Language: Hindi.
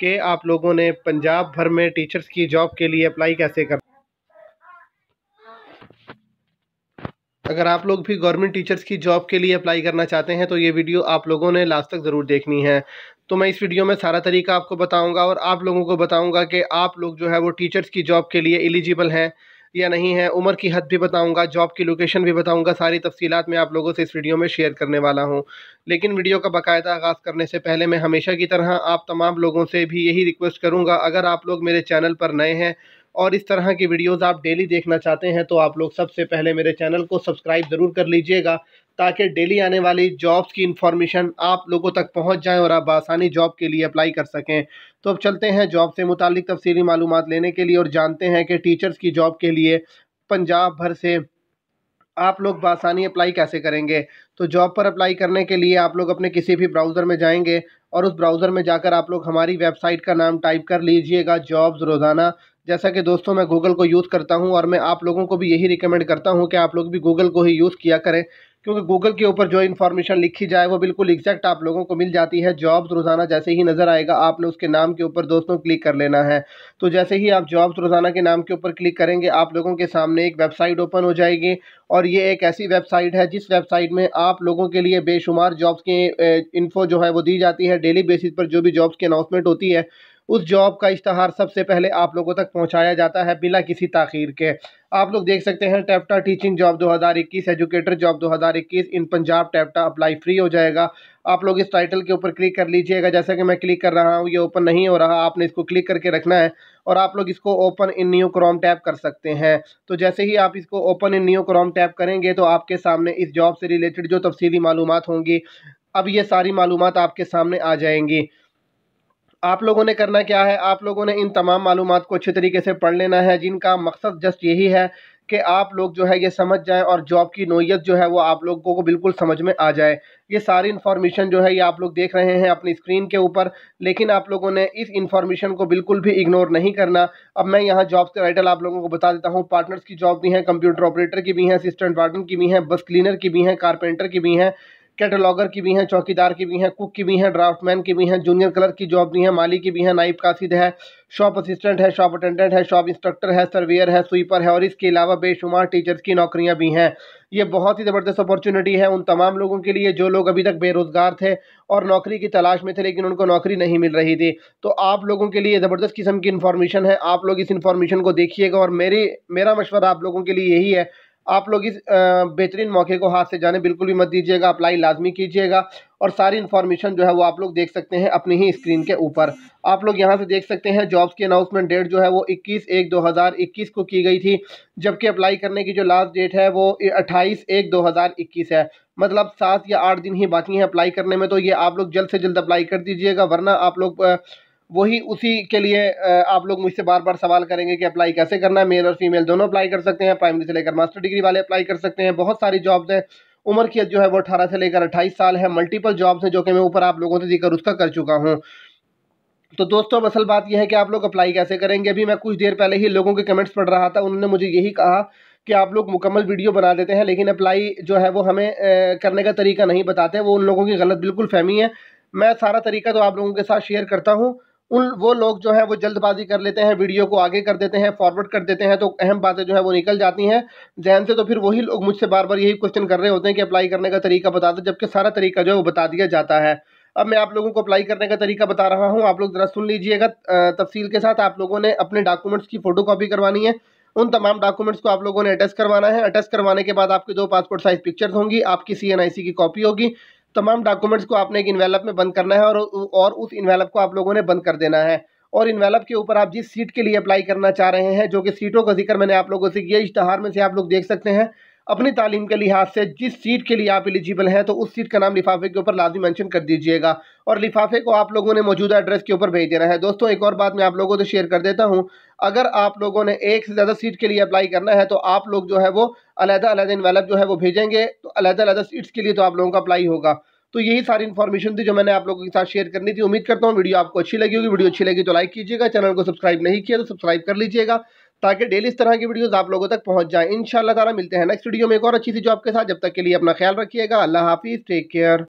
कि आप लोगों ने पंजाब भर में टीचर्स की जॉब के लिए अप्लाई कैसे कर अगर आप लोग भी गवर्नमेंट टीचर्स की जॉब के लिए अप्लाई करना चाहते हैं तो ये वीडियो आप लोगों ने लास्ट तक ज़रूर देखनी है तो मैं इस वीडियो में सारा तरीका आपको बताऊंगा और आप लोगों को बताऊंगा कि आप लोग जो है वो टीचर्स की जॉब के लिए एलिजिबल हैं या नहीं है उम्र की हद भी बताऊँगा जॉब की लोकेशन भी बताऊँगा सारी तफसीलात मैं आप लोगों से इस वीडियो में शेयर करने वाला हूँ लेकिन वीडियो का बाकायदा आगाज़ करने से पहले मैं हमेशा की तरह आप तमाम लोगों से भी यही रिक्वेस्ट करूँगा अगर आप लोग मेरे चैनल पर नए हैं और इस तरह की वीडियोज़ आप डेली देखना चाहते हैं तो आप लोग सबसे पहले मेरे चैनल को सब्सक्राइब ज़रूर कर लीजिएगा ताकि डेली आने वाली जॉब्स की इन्फॉर्मेशन आप लोगों तक पहुंच जाए और आप आसानी जॉब के लिए अप्लाई कर सकें तो अब चलते हैं जॉब से मुतलिक तफसली मालूम लेने के लिए और जानते हैं कि टीचर्स की जॉब के लिए पंजाब भर से आप लोग बासानी अप्लाई कैसे करेंगे तो जॉब पर अप्लाई करने के लिए आप लोग अपने किसी भी ब्राउज़र में जाएंगे और उस ब्राउज़र में जाकर आप लोग हमारी वेबसाइट का नाम टाइप कर लीजिएगा जॉब्स रोज़ाना जैसा कि दोस्तों मैं गूगल को यूज़ करता हूं और मैं आप लोगों को भी यही रिकमेंड करता हूं कि आप लोग भी गूगल को ही यूज़ किया करें क्योंकि गूगल के ऊपर जो इन्फॉर्मेशन लिखी जाए वो बिल्कुल एग्जैक्ट आप लोगों को मिल जाती है जॉब्स रोज़ाना जैसे ही नज़र आएगा आपने उसके नाम के ऊपर दोस्तों क्लिक कर लेना है तो जैसे ही आप जॉब्स रोज़ाना के नाम के ऊपर क्लिक करेंगे आप लोगों के सामने एक वेबसाइट ओपन हो जाएगी और ये एक ऐसी वेबसाइट है जिस वेबसाइट में आप लोगों के लिए बेशुमार जॉब्स की इन्फो जो है वो दी जाती है डेली बेसिस पर जो भी जॉब्स की अनाउंसमेंट होती है उस जॉब का इश्तहार सबसे पहले आप लोगों तक पहुंचाया जाता है बिना किसी तखीर के आप लोग देख सकते हैं टैप्टा teaching job 2021 educator job 2021 in Punjab टैप्टा अप्लाई फ्री हो जाएगा आप लोग इस टाइटल के ऊपर क्लिक कर लीजिएगा जैसा कि मैं क्लिक कर रहा हूँ ये ओपन नहीं हो रहा आपने इसको क्लिक करके रखना है और आप लोग इसको open in new Chrome tab कर सकते हैं तो जैसे ही आप इसको open in new Chrome tab करेंगे तो आपके सामने इस जॉब से रिलेटेड जो तफसीली मालूम होंगी अब ये सारी मालूम आपके सामने आ जाएंगी आप लोगों ने करना क्या है आप लोगों ने इन तमाम मालूम को अच्छे तरीके से पढ़ लेना है जिनका मकसद जस्ट यही है कि आप लोग जो है ये समझ जाएं और जॉब की नोयत जो है वो आप लोगों को बिल्कुल समझ में आ जाए ये सारी इन्फॉर्मेशन जो है ये आप लोग देख रहे हैं अपनी स्क्रीन के ऊपर लेकिन आप लोगों ने इस इन्फॉर्मेशन को बिल्कुल भी इग्नोर नहीं करना अब मैं यहाँ जॉब्स के टाइटल आप लोगों को बता देता हूँ पार्टनर्स की जॉब भी हैं कंप्यूटर ऑपरेटर की भी हैं असिस्टेंट वार्डन की भी हैं बस क्लीनर की भी हैं कारपेंटर की भी हैं कैटलॉगर की भी हैं चौकीदार की भी हैं कुक की भी हैं ड्राफ्टमैन की भी हैं जूनियर क्लर्क की जॉब भी हैं माली की भी हैं नाइब कासिद है शॉप असिस्टेंट है शॉप अटेंडेंट है शॉप इंस्ट्रक्टर है सर्वेयर है स्वीपर है और इसके अलावा बेशुमार टीचर्स की नौकरियां भी हैं ये बहुत ही ज़बरदस्त अपॉर्चुनिटी है उन तमाम लोगों के लिए जो लोग अभी तक बेरोज़गार थे और नौकरी की तलाश में थे लेकिन उनको नौकरी नहीं मिल रही थी तो आप लोगों के लिए ज़बरदस्त किस्म की इन्फॉर्मेशन है आप लोग इस इन्फॉर्मेशन को देखिएगा और मेरी मेरा मशवरा आप लोगों के लिए यही है आप लोग इस बेहतरीन मौके को हाथ से जाने बिल्कुल भी मत दीजिएगा अप्लाई लाजमी कीजिएगा और सारी इन्फॉर्मेशन जो है वो आप लोग देख सकते हैं अपनी ही स्क्रीन के ऊपर आप लोग यहाँ से देख सकते हैं जॉब्स की अनाउंसमेंट डेट जो है वो 21 एक 2021 को की गई थी जबकि अप्लाई करने की जो लास्ट डेट है वो 28 एक 2021 है मतलब सात या आठ दिन ही बाकी हैं अप्लाई करने में तो ये आप लोग जल्द से जल्द अप्लाई कर दीजिएगा वरना आप लोग वही उसी के लिए आप लोग मुझसे बार बार सवाल करेंगे कि अप्लाई कैसे करना है मेल और फीमेल दोनों अप्लाई कर सकते हैं प्राइमरी से लेकर मास्टर डिग्री वाले अप्लाई कर सकते हैं बहुत सारी जॉब्स हैं उम्र की जो है वो अठारह से लेकर अट्ठाईस साल है मल्टीपल जॉब्स हैं जो कि मैं ऊपर आप लोगों से जिक्र उसका कर चुका हूँ तो दोस्तों असल बात यह है कि आप लोग अप्लाई कैसे करेंगे अभी मैं कुछ देर पहले ही लोगों के कमेंट्स पढ़ रहा था उन्होंने मुझे यही कहा कि आप लोग मुकम्मल वीडियो बना देते हैं लेकिन अप्लाई जो है वो हमें करने का तरीका नहीं बताते वो उन लोगों की गलत बिल्कुल फहमी है मैं सारा तरीका तो आप लोगों के साथ शेयर करता हूँ उन वो लोग जो है वो जल्दबाजी कर लेते हैं वीडियो को आगे कर देते हैं फॉरवर्ड कर देते हैं तो अहम बातें जो है वो निकल जाती हैं जहन से तो फिर वही लोग मुझसे बार बार यही क्वेश्चन कर रहे होते हैं कि अप्लाई करने का तरीका बता दो जबकि सारा तरीका जो है वो बता दिया जाता है अब मैं आप लोगों को अप्लाई करने का तरीका बता रहा हूँ आप लोग ज़रा सुन लीजिएगा तफसील के साथ आप लोगों ने अपने डॉक्यूमेंट्स की फ़ोटो कॉपी करवानी है उन तमाम डॉक्यूमेंट्स को आप लोगों ने अटैच करवाना है अटैच करवाने के बाद आपके दो पासपोर्ट साइज़ पिक्चर्स होंगी आपकी सी की कॉपी होगी तमाम डॉक्यूमेंट्स को आपने एक इन्वेलप में बंद करना है और और उस इन्वेलप को आप लोगों ने बंद कर देना है और इन्वेलप के ऊपर आप जिस सीट के लिए अप्लाई करना चाह रहे हैं जो कि सीटों का जिक्र मैंने आप लोगों से किया इश्तहार में से आप लोग देख सकते हैं अपनी तालीम के लिहाज से जिस सीट के लिए आप एलिजिबल हैं तो उस सीट का नाम लिफाफे के ऊपर लाजमी मैंशन कर दीजिएगा और लिफाफे को आप लोगों ने मौजूदा एड्रेस के ऊपर भेज देना है दोस्तों एक और बात मैं आप लोगों से शेयर कर देता हूँ अगर आप लोगों ने एक से ज़्यादा सीट के लिए अप्लाई करना है तो आप लोग जो है वो अलहदा अलहदा इन्वेलप जो है वो भेजेंगे तो अलहदा अलहदा सीट्स के लिए तो आप लोगों का अप्लाई होगा तो यही सारी इन्फॉर्मेशन थी जो मैंने आप लोगों के साथ शेयर करनी थी उम्मीद करता हूँ वीडियो आपको अच्छी लगी होगी वीडियो अच्छी लगी तो लाइक कीजिएगा चैनल को सब्सक्राइब नहीं किया तो सब्सक्राइब कर लीजिएगा ताकि डेली इस तरह की वीडियोस आप लोगों तक पहुंच जाए इन ताला मिलते हैं नेक्स्ट वीडियो में एक और अच्छी सी जॉब के साथ जब तक के लिए अपना ख्याल रखिएगा अल्लाह हाफिज़ टेक केयर